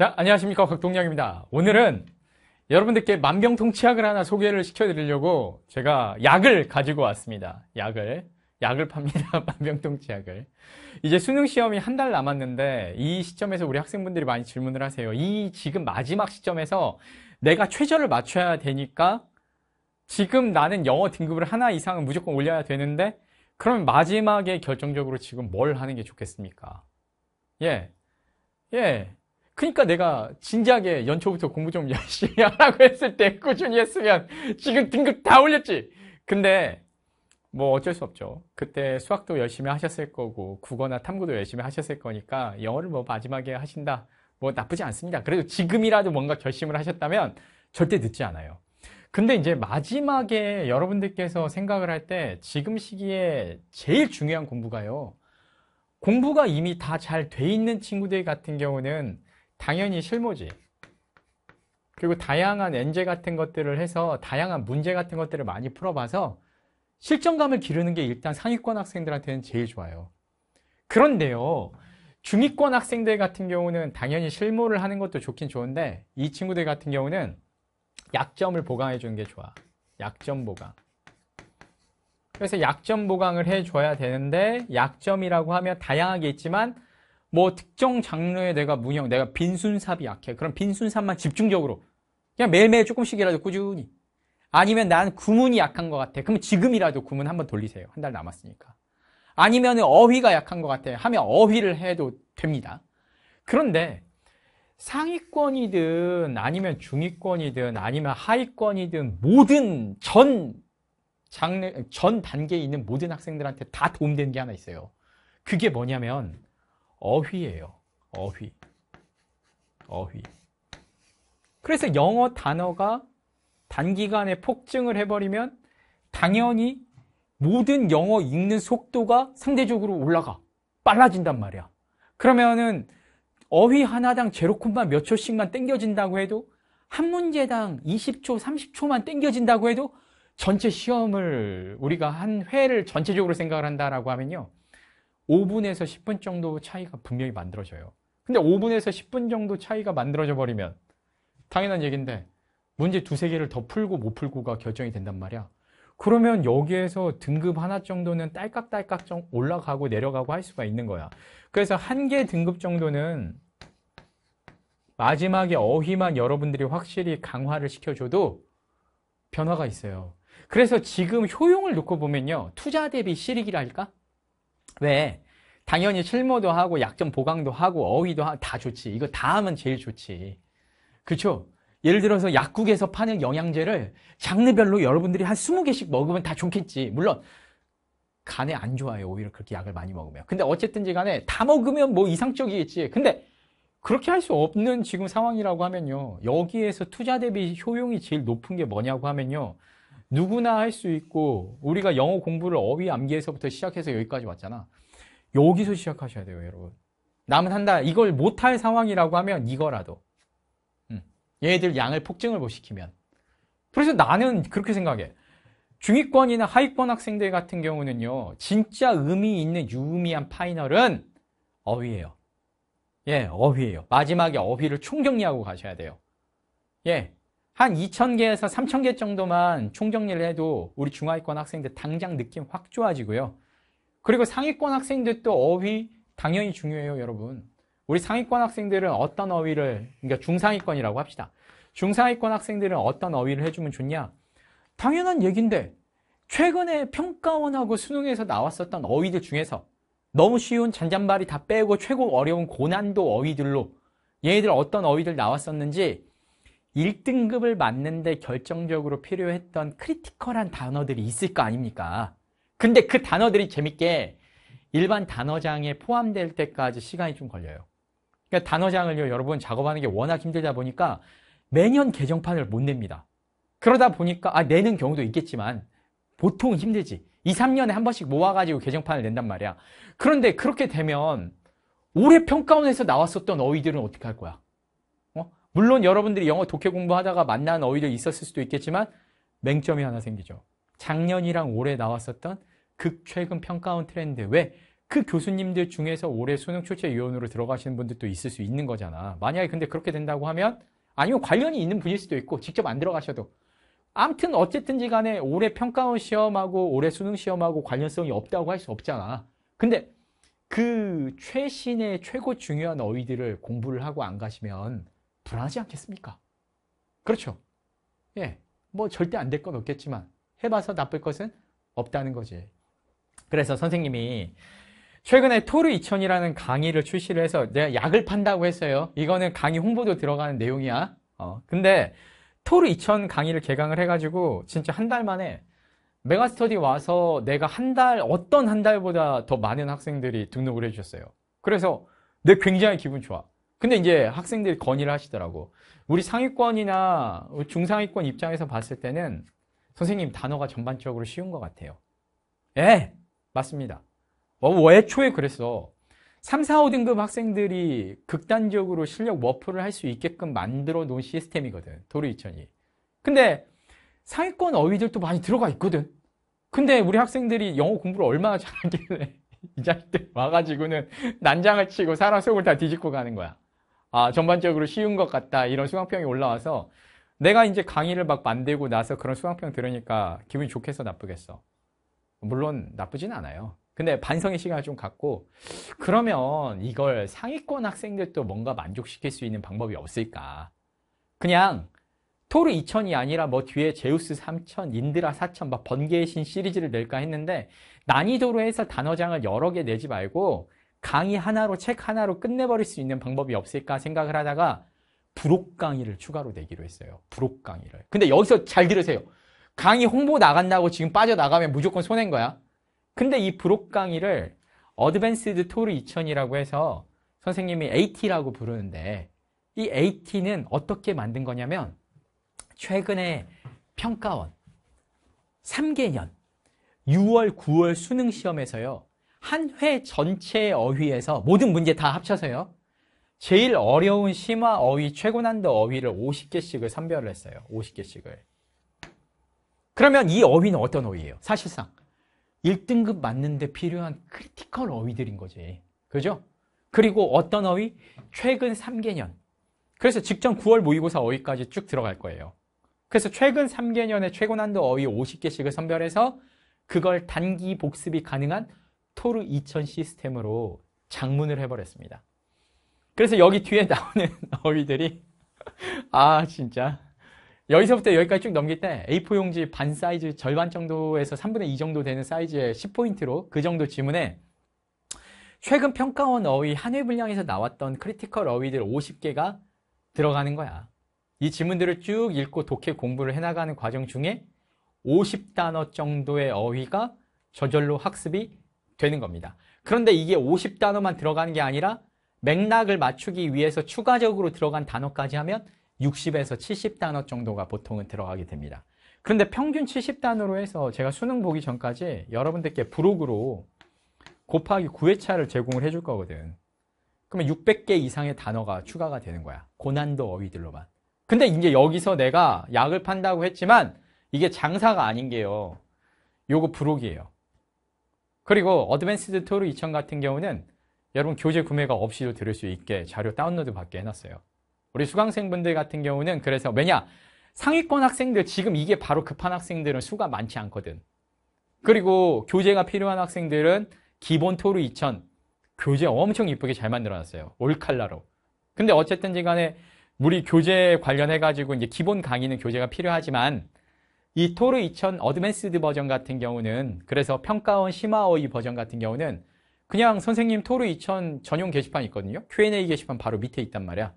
자, 안녕하십니까. 곽동량입니다. 오늘은 여러분들께 만병통치약을 하나 소개를 시켜드리려고 제가 약을 가지고 왔습니다. 약을. 약을 팝니다. 만병통치약을. 이제 수능 시험이 한 달 남았는데 이 시점에서 우리 학생분들이 많이 질문을 하세요. 이 지금 마지막 시점에서 내가 최저를 맞춰야 되니까 지금 나는 영어 등급을 하나 이상은 무조건 올려야 되는데 그럼 마지막에 결정적으로 지금 뭘 하는 게 좋겠습니까? 예. 예. 그러니까 내가 진지하게 연초부터 공부 좀 열심히 하라고 했을 때 꾸준히 했으면 지금 등급 다 올렸지. 근데 뭐 어쩔 수 없죠. 그때 수학도 열심히 하셨을 거고 국어나 탐구도 열심히 하셨을 거니까 영어를 뭐 마지막에 하신다. 뭐 나쁘지 않습니다. 그래도 지금이라도 뭔가 결심을 하셨다면 절대 늦지 않아요. 근데 이제 마지막에 여러분들께서 생각을 할 때 지금 시기에 제일 중요한 공부가요. 공부가 이미 다 잘 돼 있는 친구들 같은 경우는 당연히 실무지. 그리고 다양한 엔제 같은 것들을 해서 다양한 문제 같은 것들을 많이 풀어봐서 실전감을 기르는 게 일단 상위권 학생들한테는 제일 좋아요. 그런데요. 중위권 학생들 같은 경우는 당연히 실무를 하는 것도 좋긴 좋은데 이 친구들 같은 경우는 약점을 보강해 주는 게 좋아. 약점 보강. 그래서 약점 보강을 해줘야 되는데 약점이라고 하면 다양하게 있지만 뭐 특정 장르에 내가 문형, 내가 빈순삽이 약해. 그럼 빈순삽만 집중적으로 그냥 매일매일 조금씩이라도 꾸준히. 아니면 난 구문이 약한 것 같아. 그럼 지금이라도 구문 한번 돌리세요. 한 달 남았으니까. 아니면 어휘가 약한 것 같아. 하면 어휘를 해도 됩니다. 그런데 상위권이든 아니면 중위권이든 아니면 하위권이든 모든 전 장르, 전 단계에 있는 모든 학생들한테 다 도움되는 게 하나 있어요. 그게 뭐냐면 어휘예요. 어휘. 어휘. 그래서 영어 단어가 단기간에 폭증을 해버리면 당연히 모든 영어 읽는 속도가 상대적으로 올라가. 빨라진단 말이야. 그러면은 어휘 하나당 제로콤마 몇 초씩만 땡겨진다고 해도 한 문제당 20초, 30초만 땡겨진다고 해도 전체 시험을 우리가 한 회를 전체적으로 생각을 한다라고 하면요. 5분에서 10분 정도 차이가 분명히 만들어져요. 근데 5분에서 10분 정도 차이가 만들어져 버리면 당연한 얘기인데 문제 두세 개를 더 풀고 못 풀고가 결정이 된단 말이야. 그러면 여기에서 등급 하나 정도는 딸깍딸깍 좀 올라가고 내려가고 할 수가 있는 거야. 그래서 한 개 등급 정도는 마지막에 어휘만 여러분들이 확실히 강화를 시켜줘도 변화가 있어요. 그래서 지금 효용을 놓고 보면요. 투자 대비 실익이랄까? 왜? 당연히 실무도 하고 약점 보강도 하고 어휘도 하고 다 좋지. 이거 다 하면 제일 좋지. 그렇죠? 예를 들어서 약국에서 파는 영양제를 장르별로 여러분들이 한 20개씩 먹으면 다 좋겠지. 물론 간에 안 좋아요. 오히려 그렇게 약을 많이 먹으면. 근데 어쨌든지 간에 다 먹으면 뭐 이상적이겠지. 근데 그렇게 할 수 없는 지금 상황이라고 하면요. 여기에서 투자 대비 효용이 제일 높은 게 뭐냐고 하면요. 누구나 할 수 있고 우리가 영어 공부를 어휘 암기에서부터 시작해서 여기까지 왔잖아. 여기서 시작하셔야 돼요, 여러분. 남은 한다. 이걸 못 할 상황이라고 하면 이거라도. 음. 얘들 양을 폭증을 못 시키면. 그래서 나는 그렇게 생각해. 중위권이나 하위권 학생들 같은 경우는요, 진짜 의미 있는 유의미한 파이널은 어휘예요. 예, 어휘예요. 마지막에 어휘를 총정리하고 가셔야 돼요. 예, 한 2,000개에서 3,000개 정도만 총정리를 해도 우리 중하위권 학생들 당장 느낌 확 좋아지고요. 그리고 상위권 학생들도 어휘 당연히 중요해요, 여러분. 우리 상위권 학생들은 어떤 어휘를, 그러니까 중상위권이라고 합시다. 중상위권 학생들은 어떤 어휘를 해주면 좋냐? 당연한 얘긴데 최근에 평가원하고 수능에서 나왔었던 어휘들 중에서 너무 쉬운 잔잔발이 다 빼고 최고 어려운 고난도 어휘들로 얘네들 어떤 어휘들 나왔었는지 1등급을 맞는데 결정적으로 필요했던 크리티컬한 단어들이 있을 거 아닙니까? 근데 그 단어들이 재밌게 일반 단어장에 포함될 때까지 시간이 좀 걸려요. 그러니까 단어장을 여러분 작업하는 게 워낙 힘들다 보니까 매년 개정판을 못 냅니다. 그러다 보니까, 아, 내는 경우도 있겠지만, 보통 힘들지. 2, 3년에 한 번씩 모아가지고 개정판을 낸단 말이야. 그런데 그렇게 되면 올해 평가원에서 나왔었던 어휘들은 어떻게 할 거야? 물론 여러분들이 영어 독해 공부하다가 만난 어휘도 있었을 수도 있겠지만 맹점이 하나 생기죠. 작년이랑 올해 나왔었던 극최근 평가원 트렌드. 왜? 그 교수님들 중에서 올해 수능 출제 위원으로 들어가시는 분들도 있을 수 있는 거잖아. 만약에 근데 그렇게 된다고 하면 아니면 관련이 있는 분일 수도 있고 직접 안 들어가셔도 아무튼 어쨌든지 간에 올해 평가원 시험하고 올해 수능 시험하고 관련성이 없다고 할 수 없잖아. 근데 그 최신의 최고 중요한 어휘들을 공부를 하고 안 가시면 불안하지 않겠습니까? 그렇죠. 예. 뭐 절대 안 될 건 없겠지만 해봐서 나쁠 것은 없다는 거지. 그래서 선생님이 최근에 토르 이천이라는 강의를 출시를 해서 내가 약을 판다고 했어요. 이거는 강의 홍보도 들어가는 내용이야. 어. 근데 토르 이천 강의를 개강을 해가지고 진짜 한 달 만에 메가스터디 와서 내가 한 달, 어떤 한 달보다 더 많은 학생들이 등록을 해주셨어요. 그래서 내 굉장히 기분 좋아. 근데 이제 학생들이 건의를 하시더라고. 우리 상위권이나 중상위권 입장에서 봤을 때는 선생님 단어가 전반적으로 쉬운 것 같아요. 예, 맞습니다. 뭐 어, 애초에 그랬어. 3, 4, 5등급 학생들이 극단적으로 실력 워프를 할 수 있게끔 만들어 놓은 시스템이거든. 도루이천이. 근데 상위권 어휘들도 많이 들어가 있거든. 근데 우리 학생들이 영어 공부를 얼마나 잘하길래 이 자식들 와가지고는 난장을 치고 사람 속을 다 뒤집고 가는 거야. 아, 전반적으로 쉬운 것 같다. 이런 수강평이 올라와서 내가 이제 강의를 막 만들고 나서 그런 수강평 들으니까 기분이 좋겠어, 나쁘겠어? 물론 나쁘진 않아요. 근데 반성의 시간을 좀 갖고 그러면 이걸 상위권 학생들도 뭔가 만족시킬 수 있는 방법이 없을까? 그냥 토르 2000이 아니라 뭐 뒤에 제우스 3000, 인드라 4000, 막 번개의 신 시리즈를 낼까 했는데 난이도로 해서 단어장을 여러 개 내지 말고 강의 하나로 책 하나로 끝내버릴 수 있는 방법이 없을까 생각을 하다가 부록 강의를 추가로 내기로 했어요. 부록 강의를. 근데 여기서 잘 들으세요. 강의 홍보 나간다고 지금 빠져나가면 무조건 손해인 거야. 근데 이 부록 강의를 어드밴스드 토르 2000이라고 해서 선생님이 AT라고 부르는데 이 AT는 어떻게 만든 거냐면 최근에 평가원 3개년 6월, 9월 수능 시험에서요. 한회전체 어휘에서 모든 문제 다 합쳐서요. 제일 어려운 심화 어휘, 최고난도 어휘를 50개씩을 선별을 했어요. 50개씩을. 그러면 이 어휘는 어떤 어휘예요? 사실상 1등급 맞는데 필요한 크리티컬 어휘들인 거지. 그죠? 그리고 어떤 어휘? 최근 3개년. 그래서 직전 9월 모의고사 어휘까지 쭉 들어갈 거예요. 그래서 최근 3개년의 최고난도 어휘 50개씩을 선별해서 그걸 단기 복습이 가능한 토르 2000 시스템으로 장문을 해버렸습니다. 그래서 여기 뒤에 나오는 어휘들이 아 진짜 여기서부터 여기까지 쭉 넘길 때 A4 용지 반 사이즈 절반 정도에서 3분의 2 정도 되는 사이즈의 10포인트로 그 정도 지문에 최근 평가원 어휘 한 회 분량에서 나왔던 크리티컬 어휘들 50개가 들어가는 거야. 이 지문들을 쭉 읽고 독해 공부를 해나가는 과정 중에 50단어 정도의 어휘가 저절로 학습이 되는 겁니다. 그런데 이게 50단어만 들어가는 게 아니라 맥락을 맞추기 위해서 추가적으로 들어간 단어까지 하면 60에서 70단어 정도가 보통은 들어가게 됩니다. 그런데 평균 70단어로 해서 제가 수능 보기 전까지 여러분들께 부록으로 곱하기 9회차를 제공을 해줄 거거든. 그러면 600개 이상의 단어가 추가가 되는 거야. 고난도 어휘들로만. 근데 이제 여기서 내가 약을 판다고 했지만 이게 장사가 아닌 게요. 요거 부록이에요. 그리고 어드밴스드 토르 2000 같은 경우는 여러분 교재 구매가 없이도 들을 수 있게 자료 다운로드 받게 해놨어요. 우리 수강생분들 같은 경우는 그래서 왜냐? 상위권 학생들 지금 이게 바로 급한 학생들은 수가 많지 않거든. 그리고 교재가 필요한 학생들은 기본 토르 2000 교재 엄청 이쁘게 잘 만들어놨어요. 올칼라로. 근데 어쨌든지 간에 우리 교재 관련해가지고 이제 기본 강의는 교재가 필요하지만 이 토르 2000 어드밴스드 버전 같은 경우는 그래서 평가원 심마어이 버전 같은 경우는 그냥 선생님 토르 2000 전용 게시판 있거든요. Q&A 게시판 바로 밑에 있단 말이야.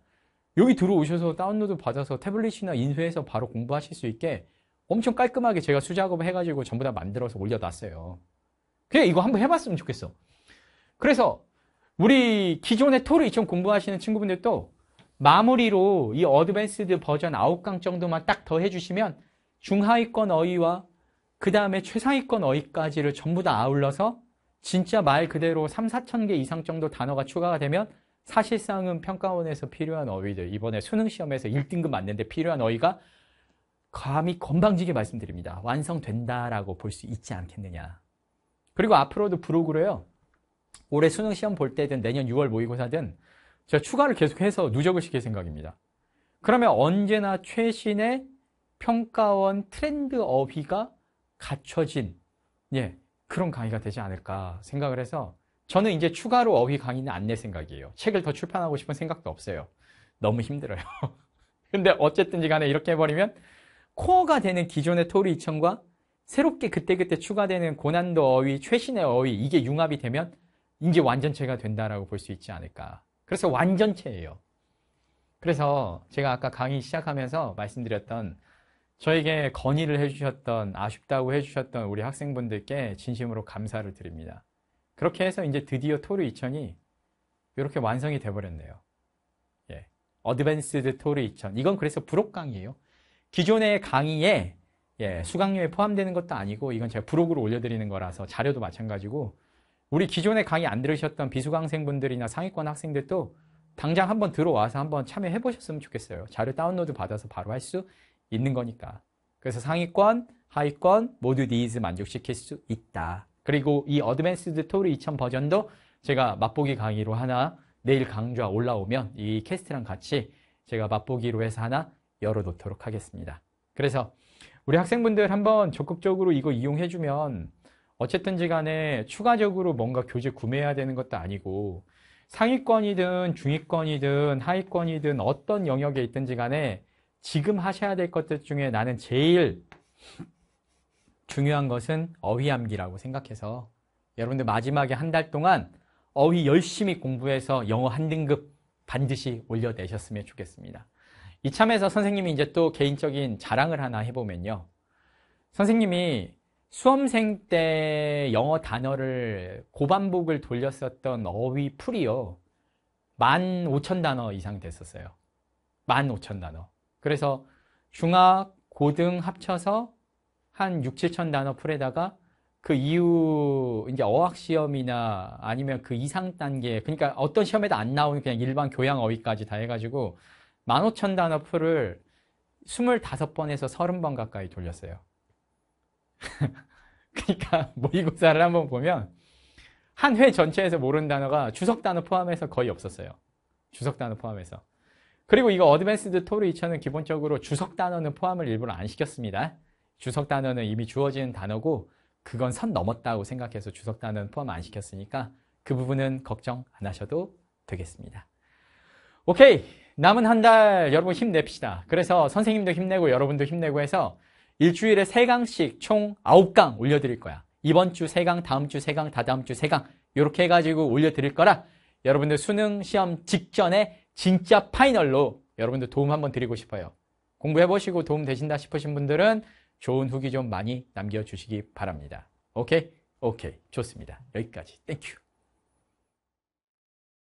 여기 들어오셔서 다운로드 받아서 태블릿이나 인쇄해서 바로 공부하실 수 있게 엄청 깔끔하게 제가 수작업을 해가지고 전부 다 만들어서 올려놨어요. 그냥 이거 한번 해봤으면 좋겠어. 그래서 우리 기존의 토르 2000 공부하시는 친구분들도 마무리로 이 어드밴스드 버전 9강 정도만 딱 더 해주시면 중하위권 어휘와 그 다음에 최상위권 어휘까지를 전부 다 아울러서 진짜 말 그대로 3, 4천 개 이상 정도 단어가 추가가 되면 사실상은 평가원에서 필요한 어휘들, 이번에 수능시험에서 1등급 맞는데 필요한 어휘가 감히 건방지게 말씀드립니다. 완성된다라고 볼 수 있지 않겠느냐. 그리고 앞으로도 브로그로요. 올해 수능시험 볼 때든 내년 6월 모의고사든 제가 추가를 계속해서 누적을 시킬 생각입니다. 그러면 언제나 최신의 평가원 트렌드 어휘가 갖춰진 예, 그런 강의가 되지 않을까 생각을 해서 저는 이제 추가로 어휘 강의는 안 낼 생각이에요. 책을 더 출판하고 싶은 생각도 없어요. 너무 힘들어요. 근데 어쨌든지 간에 이렇게 해버리면 코어가 되는 기존의 토리 2000과 새롭게 그때그때 추가되는 고난도 어휘, 최신의 어휘 이게 융합이 되면 이제 완전체가 된다라고 볼 수 있지 않을까. 그래서 완전체예요. 그래서 제가 아까 강의 시작하면서 말씀드렸던 저에게 건의를 해주셨던, 아쉽다고 해주셨던 우리 학생분들께 진심으로 감사를 드립니다. 그렇게 해서 이제 드디어 토르 2000이 이렇게 완성이 돼버렸네요. 예. 어드밴스드 토르 2000. 이건 그래서 브록 강의예요. 기존의 강의에 예, 수강료에 포함되는 것도 아니고 이건 제가 브록으로 올려드리는 거라서 자료도 마찬가지고 우리 기존의 강의 안 들으셨던 비수강생분들이나 상위권 학생들도 당장 한번 들어와서 한번 참여해 보셨으면 좋겠어요. 자료 다운로드 받아서 바로 할수 있는 거니까. 그래서 상위권, 하위권 모두 니즈 만족시킬 수 있다. 그리고 이 어드밴스드 토리2000 버전도 제가 맛보기 강의로 하나 내일 강좌 올라오면 이 캐스트랑 같이 제가 맛보기로 해서 하나 열어놓도록 하겠습니다. 그래서 우리 학생분들 한번 적극적으로 이거 이용해주면 어쨌든지 간에 추가적으로 뭔가 교재 구매해야 되는 것도 아니고 상위권이든 중위권이든 하위권이든 어떤 영역에 있든지 간에 지금 하셔야 될 것들 중에 나는 제일 중요한 것은 어휘암기라고 생각해서 여러분들 마지막에 한 달 동안 어휘 열심히 공부해서 영어 한 등급 반드시 올려내셨으면 좋겠습니다. 이참에서 선생님이 이제 또 개인적인 자랑을 하나 해보면요. 선생님이 수험생 때 영어 단어를 고반복을 돌렸었던 어휘 풀이요. 만 오천 단어 이상 됐었어요. 만 오천 단어. 그래서 중학, 고등 합쳐서 한 6, 7천 단어 풀에다가 그 이후 이제 어학 시험이나 아니면 그 이상 단계 그러니까 어떤 시험에도 안 나오는 그냥 일반 교양 어휘까지 다 해가지고 15,000 단어 풀을 25번에서 30번 가까이 돌렸어요. 그러니까 모의고사를 한번 보면 한 회 전체에서 모르는 단어가 주석 단어 포함해서 거의 없었어요. 주석 단어 포함해서. 그리고 이거 어드밴스드 토르 2 0 0 0은 기본적으로 주석 단어는 포함을 일부러 안 시켰습니다. 주석 단어는 이미 주어진 단어고 그건 선 넘었다고 생각해서 주석 단어는 포함 안 시켰으니까 그 부분은 걱정 안 하셔도 되겠습니다. 오케이 남은 한 달 여러분 힘냅시다. 그래서 선생님도 힘내고 여러분도 힘내고 해서 일주일에 세강씩총 9강 올려드릴 거야. 이번 주 3강, 다음 주 3강, 다다음 주 3강 이렇게 해가지고 올려드릴 거라 여러분들 수능 시험 직전에 진짜 파이널로 여러분들 도움 한번 드리고 싶어요. 공부해보시고 도움 되신다 싶으신 분들은 좋은 후기 좀 많이 남겨주시기 바랍니다. 오케이? 오케이. 좋습니다. 여기까지. 땡큐.